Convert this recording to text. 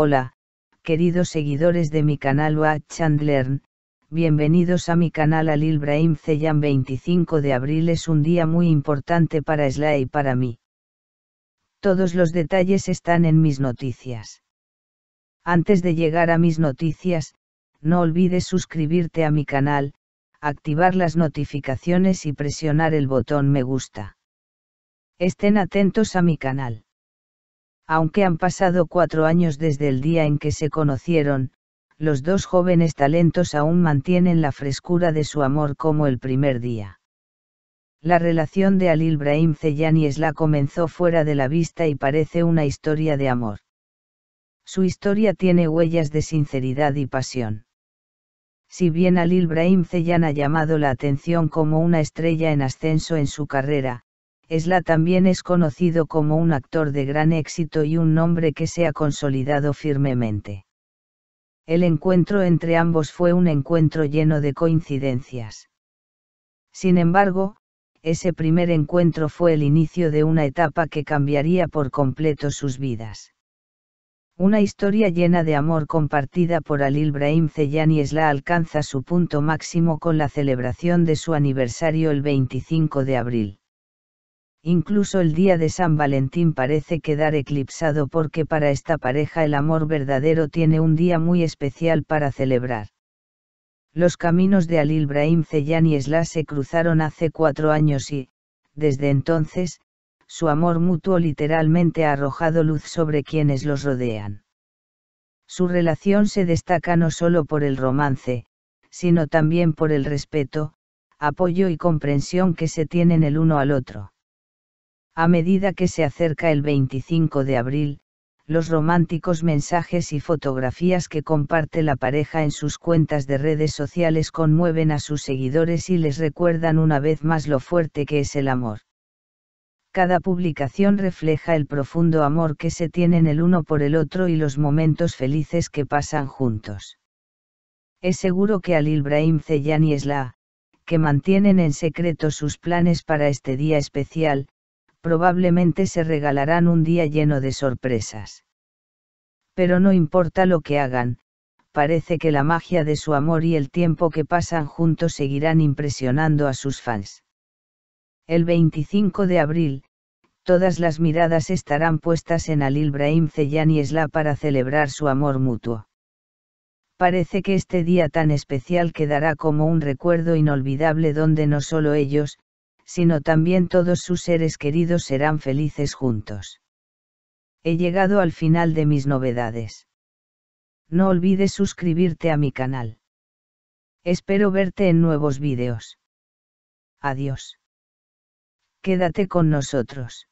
Hola, queridos seguidores de mi canal Watch and bienvenidos a mi canal Alil Brahim Ceyan 25 de abril es un día muy importante para Slay y para mí. Todos los detalles están en mis noticias. Antes de llegar a mis noticias, no olvides suscribirte a mi canal, activar las notificaciones y presionar el botón me gusta. Estén atentos a mi canal. Aunque han pasado cuatro años desde el día en que se conocieron, los dos jóvenes talentos aún mantienen la frescura de su amor como el primer día. La relación de Alil Ibrahim Ceyan y Esla comenzó fuera de la vista y parece una historia de amor. Su historia tiene huellas de sinceridad y pasión. Si bien Alil Ibrahim Ceyan ha llamado la atención como una estrella en ascenso en su carrera, Esla también es conocido como un actor de gran éxito y un nombre que se ha consolidado firmemente. El encuentro entre ambos fue un encuentro lleno de coincidencias. Sin embargo, ese primer encuentro fue el inicio de una etapa que cambiaría por completo sus vidas. Una historia llena de amor compartida por Alil Ibrahim Zeyani Esla alcanza su punto máximo con la celebración de su aniversario el 25 de abril. Incluso el día de San Valentín parece quedar eclipsado porque para esta pareja el amor verdadero tiene un día muy especial para celebrar. Los caminos de Alil Ibrahim Ceyan y Esla se cruzaron hace cuatro años y, desde entonces, su amor mutuo literalmente ha arrojado luz sobre quienes los rodean. Su relación se destaca no solo por el romance, sino también por el respeto, apoyo y comprensión que se tienen el uno al otro. A medida que se acerca el 25 de abril, los románticos mensajes y fotografías que comparte la pareja en sus cuentas de redes sociales conmueven a sus seguidores y les recuerdan una vez más lo fuerte que es el amor. Cada publicación refleja el profundo amor que se tienen el uno por el otro y los momentos felices que pasan juntos. Es seguro que al Ibrahim Zeyan y Esla, que mantienen en secreto sus planes para este día especial, probablemente se regalarán un día lleno de sorpresas. Pero no importa lo que hagan, parece que la magia de su amor y el tiempo que pasan juntos seguirán impresionando a sus fans. El 25 de abril, todas las miradas estarán puestas en Alil Ibrahim Zeyan y Esla para celebrar su amor mutuo. Parece que este día tan especial quedará como un recuerdo inolvidable donde no solo ellos, sino también todos sus seres queridos serán felices juntos. He llegado al final de mis novedades. No olvides suscribirte a mi canal. Espero verte en nuevos vídeos. Adiós. Quédate con nosotros.